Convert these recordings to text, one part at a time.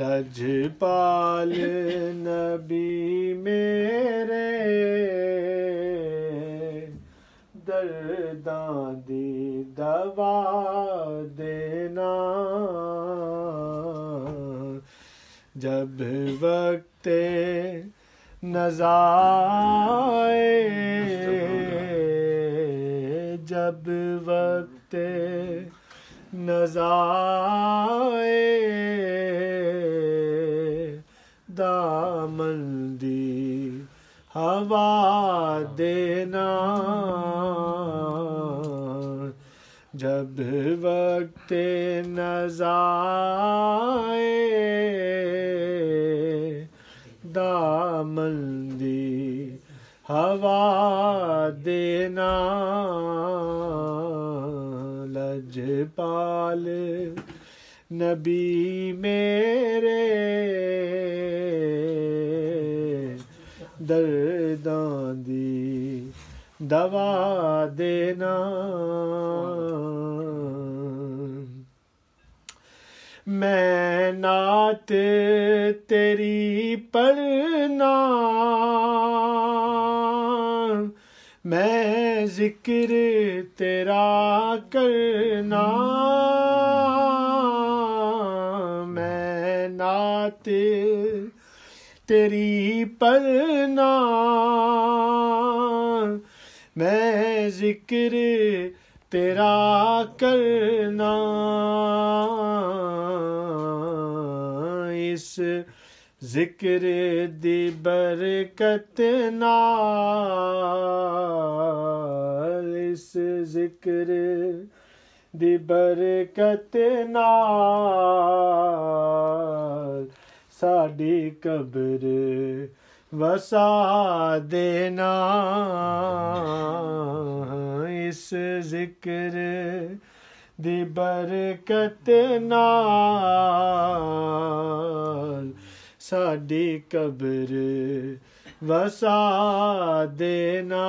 लजपाल नबी मेरे दर्दा दी दवा देना जब वक्त नजाए जब वक्त न जाए दामन दी हवा देना जब वक्त नजाए दामन दी हवा देना लजपाल नबी मेरे दर्दां दी दवा देना मैं नात तेरी पढ़ना मैं जिक्र तेरा करना मैं नात तेरी पढ़ना मैं जिक्र तेरा करना इस जिक्र दी बरकत नाल इस जिक्र दी बरकत नाल साडी कब्र वसा देना इस जिक्र दी बरकत नाल ਸਾਡੀ ਕਬਰ ਵਸਾ ਦੇਣਾ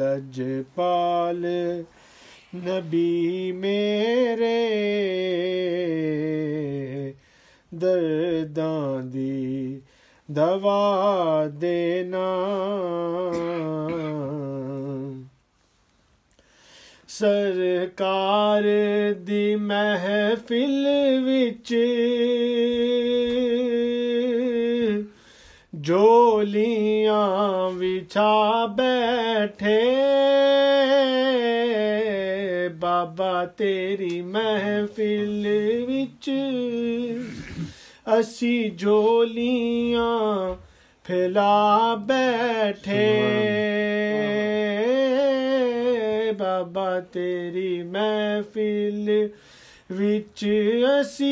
लजपाल नबी मेरे दर्दां दी दवा देना सरकार दी महफिल विच जोलियां विछा बैठे बाबा तेरी महफिल विच असी जोलियां फैला बैठे ਬਾਬਾ ਤੇਰੀ ਮਹਿਫਿਲ ਵਿੱਚ ਅਸੀਂ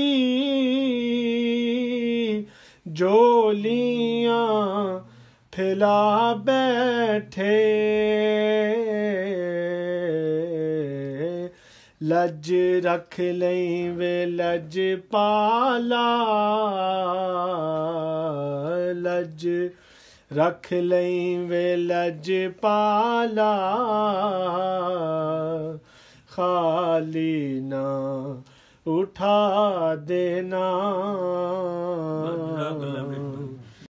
ਜੋਲੀਆਂ ਫੈਲਾ ਬੈਠੇ ਲੱਜ ਰੱਖ ਲਈ ਵੇ ਲੱਜ ਪਾਲਾ ਲੱਜ रख लई वे लज पाला खाली ना उठा देना